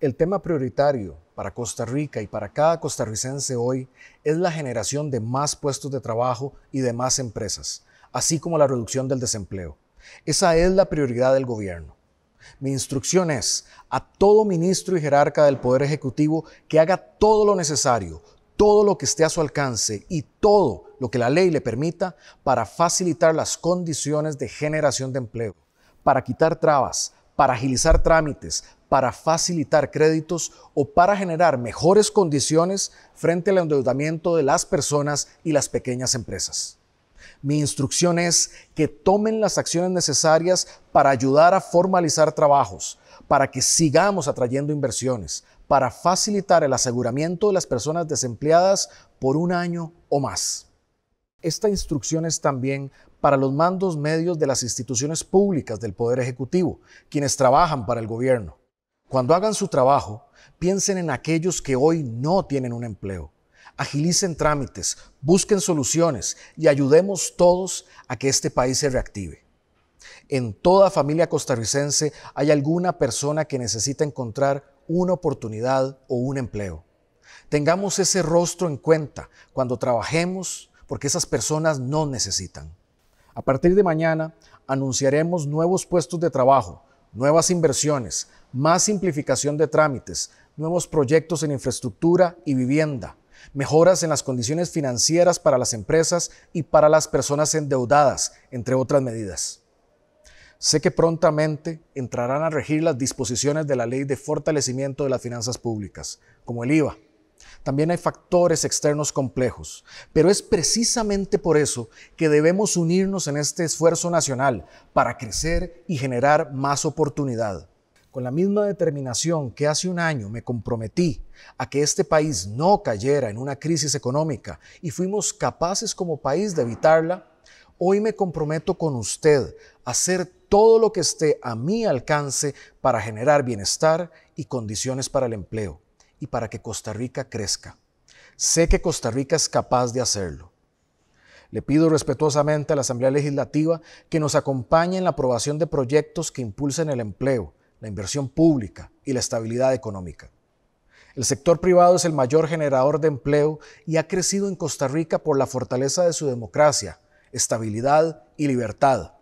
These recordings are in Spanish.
El tema prioritario para Costa Rica y para cada costarricense hoy es la generación de más puestos de trabajo y de más empresas, así como la reducción del desempleo. Esa es la prioridad del gobierno. Mi instrucción es a todo ministro y jerarca del Poder Ejecutivo que haga todo lo necesario, todo lo que esté a su alcance y todo lo que la ley le permita para facilitar las condiciones de generación de empleo, para quitar trabas, para agilizar trámites, para facilitar créditos o para generar mejores condiciones frente al endeudamiento de las personas y las pequeñas empresas. Mi instrucción es que tomen las acciones necesarias para ayudar a formalizar trabajos, para que sigamos atrayendo inversiones, para facilitar el aseguramiento de las personas desempleadas por un año o más. Esta instrucción es también para los mandos medios de las instituciones públicas del Poder Ejecutivo, quienes trabajan para el gobierno. Cuando hagan su trabajo, piensen en aquellos que hoy no tienen un empleo. Agilicen trámites, busquen soluciones y ayudemos todos a que este país se reactive. En toda familia costarricense hay alguna persona que necesita encontrar una oportunidad o un empleo. Tengamos ese rostro en cuenta cuando trabajemos porque esas personas no necesitan. A partir de mañana anunciaremos nuevos puestos de trabajo nuevas inversiones, más simplificación de trámites, nuevos proyectos en infraestructura y vivienda, mejoras en las condiciones financieras para las empresas y para las personas endeudadas, entre otras medidas. Sé que prontamente entrarán a regir las disposiciones de la Ley de Fortalecimiento de las Finanzas Públicas, como el IVA, también hay factores externos complejos, pero es precisamente por eso que debemos unirnos en este esfuerzo nacional para crecer y generar más oportunidad. Con la misma determinación que hace un año me comprometí a que este país no cayera en una crisis económica y fuimos capaces como país de evitarla, hoy me comprometo con usted a hacer todo lo que esté a mi alcance para generar bienestar y condiciones para el empleo y para que Costa Rica crezca. Sé que Costa Rica es capaz de hacerlo. Le pido respetuosamente a la Asamblea Legislativa que nos acompañe en la aprobación de proyectos que impulsen el empleo, la inversión pública y la estabilidad económica. El sector privado es el mayor generador de empleo y ha crecido en Costa Rica por la fortaleza de su democracia, estabilidad y libertad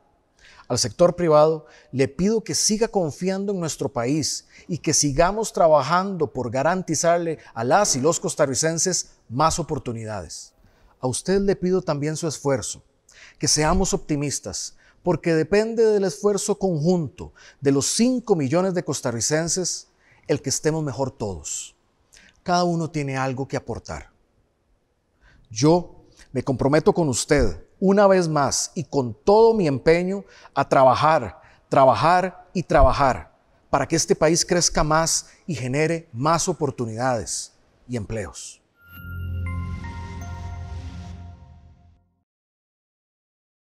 al sector privado, le pido que siga confiando en nuestro país y que sigamos trabajando por garantizarle a las y los costarricenses más oportunidades. A usted le pido también su esfuerzo, que seamos optimistas, porque depende del esfuerzo conjunto de los 5 millones de costarricenses el que estemos mejor todos. Cada uno tiene algo que aportar. Yo me comprometo con usted una vez más y con todo mi empeño a trabajar, trabajar y trabajar para que este país crezca más y genere más oportunidades y empleos.